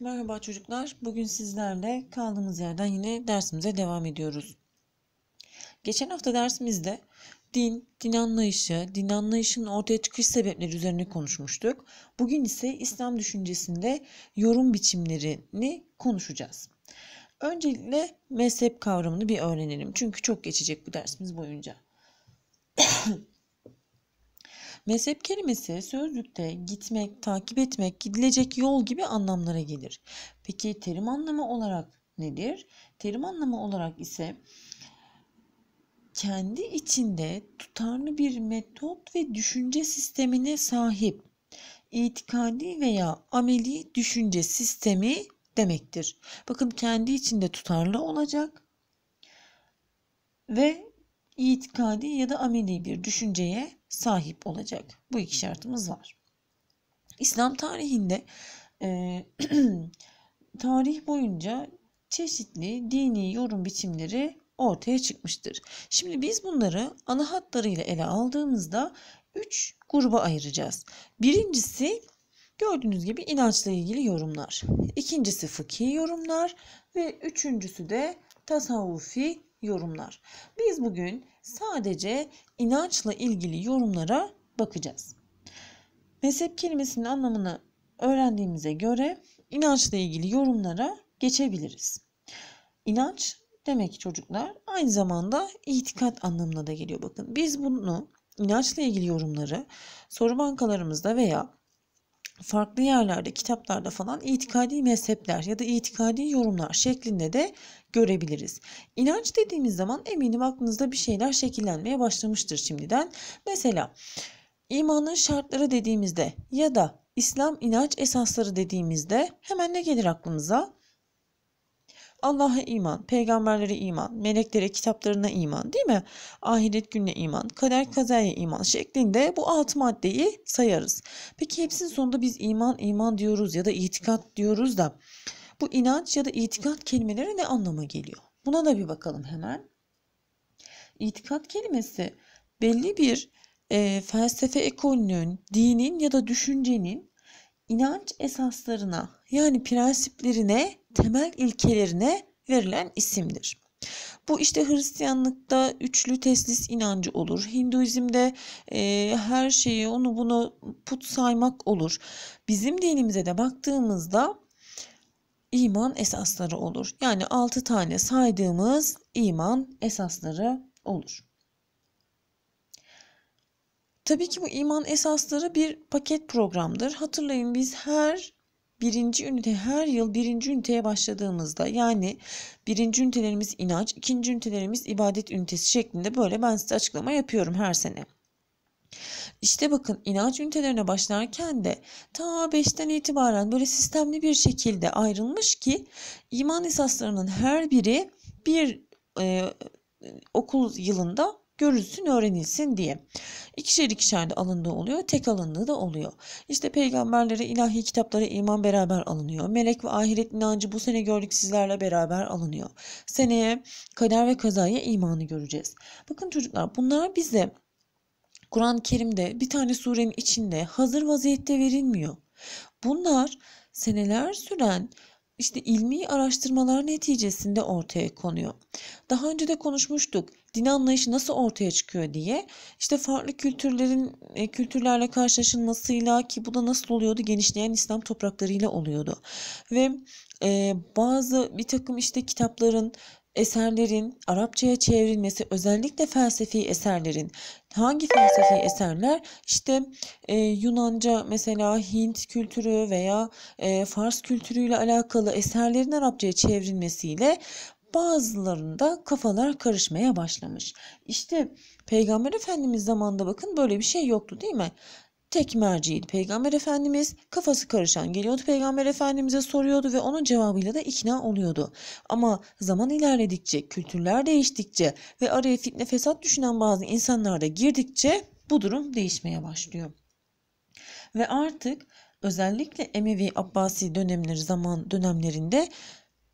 Merhaba çocuklar. Bugün sizlerle kaldığımız yerden yine dersimize devam ediyoruz. Geçen hafta dersimizde din, din anlayışı, din anlayışının ortaya çıkış sebepleri üzerine konuşmuştuk. Bugün ise İslam düşüncesinde yorum biçimlerini konuşacağız. Öncelikle mezhep kavramını bir öğrenelim. Çünkü çok geçecek bu dersimiz boyunca. Mezhep kelimesi sözlükte gitmek, takip etmek, gidilecek yol gibi anlamlara gelir. Peki terim anlamı olarak nedir? Terim anlamı olarak ise kendi içinde tutarlı bir metot ve düşünce sistemine sahip itikadi veya ameli düşünce sistemi demektir. Bakın kendi içinde tutarlı olacak ve itikadi ya da ameli bir düşünceye sahip olacak. Bu iki şartımız var. İslam tarihinde e, tarih boyunca çeşitli dini yorum biçimleri ortaya çıkmıştır. Şimdi biz bunları ana hatlarıyla ele aldığımızda 3 gruba ayıracağız. Birincisi gördüğünüz gibi inançla ilgili yorumlar. İkincisi fıkhi yorumlar ve üçüncüsü de tasavvufi yorumlar. Biz bugün sadece inançla ilgili yorumlara bakacağız. Mezhep kelimesinin anlamını öğrendiğimize göre inançla ilgili yorumlara geçebiliriz. İnanç demek çocuklar aynı zamanda itikat anlamına da geliyor. Bakın biz bunu inançla ilgili yorumları soru bankalarımızda veya farklı yerlerde kitaplarda falan itikadi mezhepler ya da itikadi yorumlar şeklinde de görebiliriz. İnanç dediğimiz zaman eminim aklınızda bir şeyler şekillenmeye başlamıştır şimdiden. Mesela imanın şartları dediğimizde ya da İslam inanç esasları dediğimizde hemen ne gelir aklımıza? Allah'a iman, peygamberlere iman, meleklere, kitaplarına iman değil mi? Ahiret gününe iman, kader kazaya iman şeklinde bu alt maddeyi sayarız. Peki hepsinin sonunda biz iman iman diyoruz ya da itikat diyoruz da bu inanç ya da itikat kelimeleri ne anlama geliyor? Buna da bir bakalım hemen. İtikat kelimesi belli bir e, felsefe ekolünün, dinin ya da düşüncenin inanç esaslarına yani prensiplerine, temel ilkelerine verilen isimdir. Bu işte Hristiyanlıkta üçlü teslis inancı olur. Hinduizmde e, her şeyi onu bunu put saymak olur. Bizim dinimize de baktığımızda iman esasları olur. Yani 6 tane saydığımız iman esasları olur. Tabii ki bu iman esasları bir paket programdır. Hatırlayın biz her birinci ünite her yıl birinci üniteye başladığımızda yani birinci ünitelerimiz inanç, ikinci ünitelerimiz ibadet ünitesi şeklinde böyle ben size açıklama yapıyorum her sene. İşte bakın inanç ünitelerine başlarken de ta 5'ten itibaren böyle sistemli bir şekilde ayrılmış ki iman esaslarının her biri bir e, okul yılında görülsün öğrenilsin diye. İkişer ikişer de alındığı oluyor. Tek alındığı da oluyor. İşte peygamberlere, ilahi kitaplara iman beraber alınıyor. Melek ve ahiret inancı bu sene gördük sizlerle beraber alınıyor. Seneye kader ve kazaya imanı göreceğiz. Bakın çocuklar bunlar bize Kur'an-ı Kerim'de bir tane surenin içinde hazır vaziyette verilmiyor. Bunlar seneler süren işte ilmi araştırmalar neticesinde ortaya konuyor. Daha önce de konuşmuştuk. Din anlayışı nasıl ortaya çıkıyor diye. İşte farklı kültürlerin e, kültürlerle karşılaşılmasıyla ki bu da nasıl oluyordu? Genişleyen İslam topraklarıyla oluyordu. Ve e, bazı bir takım işte kitapların eserlerin Arapçaya çevrilmesi özellikle felsefi eserlerin hangi felsefi eserler işte e, Yunanca mesela Hint kültürü veya e, Fars kültürüyle alakalı eserlerin Arapçaya çevrilmesiyle bazılarında kafalar karışmaya başlamış. İşte Peygamber Efendimiz zamanında bakın böyle bir şey yoktu değil mi? tek merciydi Peygamber Efendimiz. Kafası karışan geliyordu Peygamber Efendimiz'e soruyordu ve onun cevabıyla da ikna oluyordu. Ama zaman ilerledikçe, kültürler değiştikçe ve araya fitne fesat düşünen bazı insanlar da girdikçe bu durum değişmeye başlıyor. Ve artık özellikle Emevi Abbasi dönemleri zaman dönemlerinde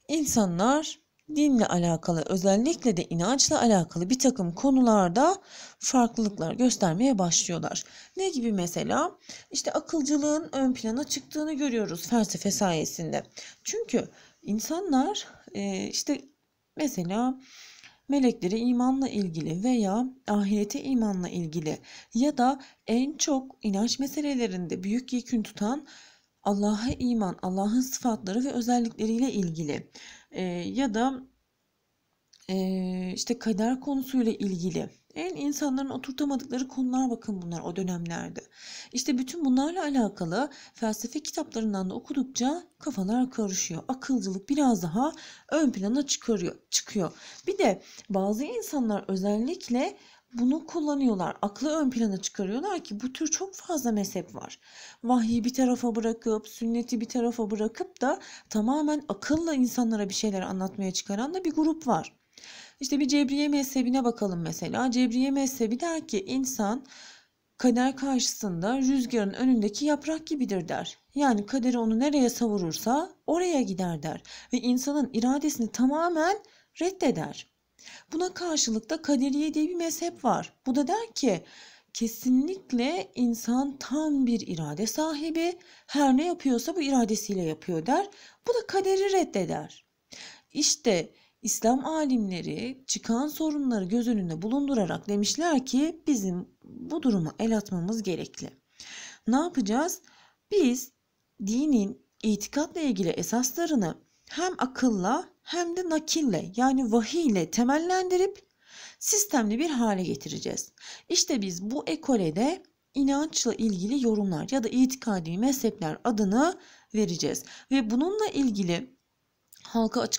insanlar dinle alakalı özellikle de inançla alakalı bir takım konularda farklılıklar göstermeye başlıyorlar. Ne gibi mesela? İşte akılcılığın ön plana çıktığını görüyoruz felsefe sayesinde. Çünkü insanlar e, işte mesela meleklere imanla ilgili veya ahirete imanla ilgili ya da en çok inanç meselelerinde büyük yekün tutan Allah'a iman, Allah'ın sıfatları ve özellikleriyle ilgili e, ya da e, işte kader konusuyla ilgili en insanların oturtamadıkları konular bakın bunlar o dönemlerde. İşte bütün bunlarla alakalı felsefe kitaplarından da okudukça kafalar karışıyor. Akılcılık biraz daha ön plana çıkarıyor, çıkıyor. Bir de bazı insanlar özellikle bunu kullanıyorlar. Aklı ön plana çıkarıyorlar ki bu tür çok fazla mezhep var. Vahyi bir tarafa bırakıp, sünneti bir tarafa bırakıp da tamamen akılla insanlara bir şeyler anlatmaya çıkaran da bir grup var. İşte bir Cebriye mezhebine bakalım mesela. Cebriye mezhebi der ki insan kader karşısında rüzgarın önündeki yaprak gibidir der. Yani kaderi onu nereye savurursa oraya gider der ve insanın iradesini tamamen reddeder. Buna karşılık da kaderiye diye bir mezhep var. Bu da der ki kesinlikle insan tam bir irade sahibi. Her ne yapıyorsa bu iradesiyle yapıyor der. Bu da kaderi reddeder. İşte İslam alimleri çıkan sorunları göz önünde bulundurarak demişler ki bizim bu durumu el atmamız gerekli. Ne yapacağız? Biz dinin itikatla ilgili esaslarını hem akılla hem de nakille yani vahiy ile temellendirip sistemli bir hale getireceğiz. İşte biz bu ekolede inançla ilgili yorumlar ya da itikadi mezhepler adını vereceğiz ve bununla ilgili halka açık